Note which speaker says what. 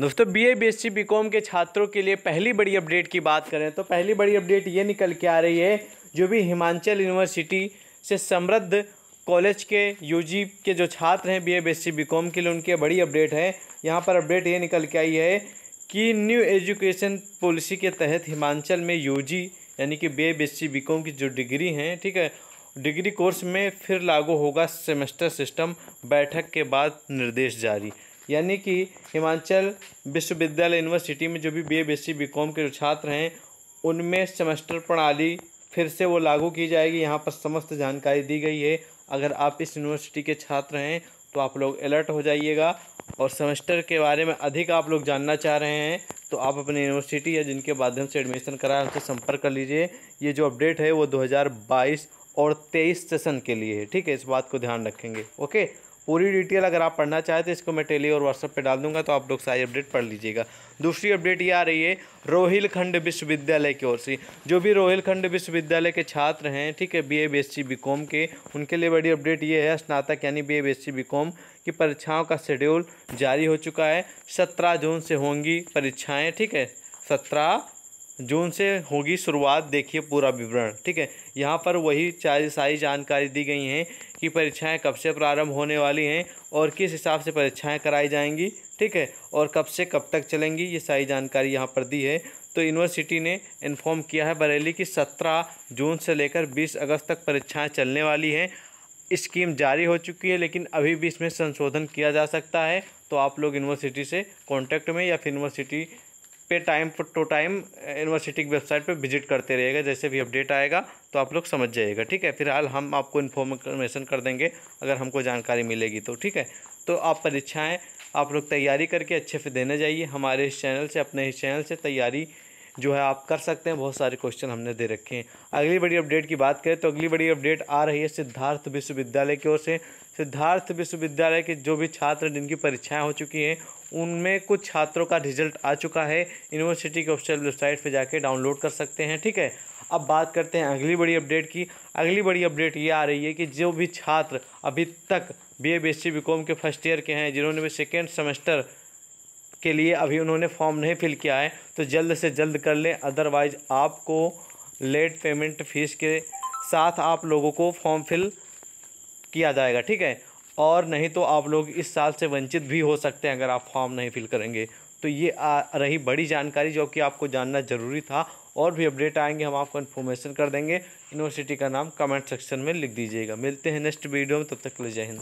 Speaker 1: दोस्तों B A B S C B com के छात्रों के लिए पहली बड़ी अपडेट की बात करें तो पहली बड़ी अपडेट ये निकल के आ रही है जो भी हिमाचल यूनिवर्सिटी से समृद्ध कॉलेज के यूजी के जो छात्र हैं B A B S C B com के लिए उनकी बड़ी अपडेट है यहाँ पर अपडेट ये निकल के आई है कि न्यू एजुकेशन पॉलिसी के तहत हिमाचल में यू यानी कि B A B S C B com की जो डिग्री हैं ठीक है डिग्री कोर्स में फिर लागू होगा सेमेस्टर सिस्टम बैठक के बाद निर्देश जारी यानी कि हिमाचल विश्वविद्यालय यूनिवर्सिटी में जो भी B A B C B com के जो छात्र हैं उनमें सेमेस्टर प्रणाली फिर से वो लागू की जाएगी यहाँ पर समस्त जानकारी दी गई है अगर आप इस यूनिवर्सिटी के छात्र हैं तो आप लोग अलर्ट हो जाइएगा और सेमेस्टर के बारे में अधिक आप लोग जानना चाह रहे हैं तो आप अपने यूनिवर्सिटी या जिनके माध्यम से एडमिशन कराए उनसे संपर्क कर लीजिए ये जो अपडेट है वो 2022 और तेईस सेशन के लिए है ठीक है इस बात को ध्यान रखेंगे ओके पूरी डिटेल अगर आप पढ़ना चाहें तो इसको मैं टेली और व्हाट्सएप पे डाल दूंगा तो आप लोग सारी अपडेट पढ़ लीजिएगा दूसरी अपडेट ये आ रही है रोहिलखंड विश्वविद्यालय की ओर से जो भी रोहिलखंड विश्वविद्यालय के छात्र हैं ठीक है B A B S C B com के उनके लिए बड़ी अपडेट ये है स्नातक यानी B A B S C B com की परीक्षाओं का शेड्यूल जारी हो चुका है सत्रह जून से होंगी परीक्षाएँ ठीक है सत्रह जून से होगी शुरुआत देखिए पूरा विवरण ठीक है यहाँ पर वही सारी जानकारी दी गई हैं कि परीक्षाएं कब से प्रारंभ होने वाली हैं और किस हिसाब से परीक्षाएं कराई जाएंगी ठीक है और कब से कब तक चलेंगी ये सारी जानकारी यहाँ पर दी है तो यूनिवर्सिटी ने इन्फॉर्म किया है बरेली की सत्रह जून से लेकर बीस अगस्त तक परीक्षाएँ चलने वाली हैं स्कीम जारी हो चुकी है लेकिन अभी भी इसमें संशोधन किया जा सकता है तो आप लोग यूनिवर्सिटी से कांटेक्ट में या फिर यूनिवर्सिटी पे टाइम टू टाइम यूनिवर्सिटी की वेबसाइट पे विजिट करते रहेगा जैसे भी अपडेट आएगा तो आप लोग समझ जाइएगा ठीक है फिलहाल हम आपको इन्फॉर्मेशन कर देंगे अगर हमको जानकारी मिलेगी तो ठीक है तो आप परीक्षाएँ आप लोग तैयारी करके अच्छे से देने जाइए हमारे इस चैनल से अपने इस चैनल से तैयारी जो है आप कर सकते हैं बहुत सारे क्वेश्चन हमने दे रखे हैं अगली बड़ी अपडेट की बात करें तो अगली बड़ी अपडेट आ रही है सिद्धार्थ विश्वविद्यालय की ओर से सिद्धार्थ विश्वविद्यालय के जो भी छात्र जिनकी परीक्षाएँ हो चुकी हैं उनमें कुछ छात्रों का रिजल्ट आ चुका है यूनिवर्सिटी के ऑफिशियल वेबसाइट पर जाके डाउनलोड कर सकते हैं ठीक है अब बात करते हैं अगली बड़ी अपडेट की अगली बड़ी अपडेट ये आ रही है कि जो भी छात्र अभी तक B A B S C B com के फर्स्ट ईयर के हैं जिन्होंने भी सेकेंड सेमेस्टर के लिए अभी उन्होंने फॉर्म नहीं फिल किया है तो जल्द से जल्द कर लें अदरवाइज़ आपको लेट पेमेंट फीस के साथ आप लोगों को फॉर्म फिल किया जाएगा ठीक है और नहीं तो आप लोग इस साल से वंचित भी हो सकते हैं अगर आप फॉर्म नहीं फिल करेंगे तो ये आ रही बड़ी जानकारी जो कि आपको जानना ज़रूरी था और भी अपडेट आएंगे हम आपको इन्फॉर्मेशन कर देंगे यूनिवर्सिटी का नाम कमेंट सेक्शन में लिख दीजिएगा मिलते हैं नेक्स्ट वीडियो में तब तक ले जय हिंद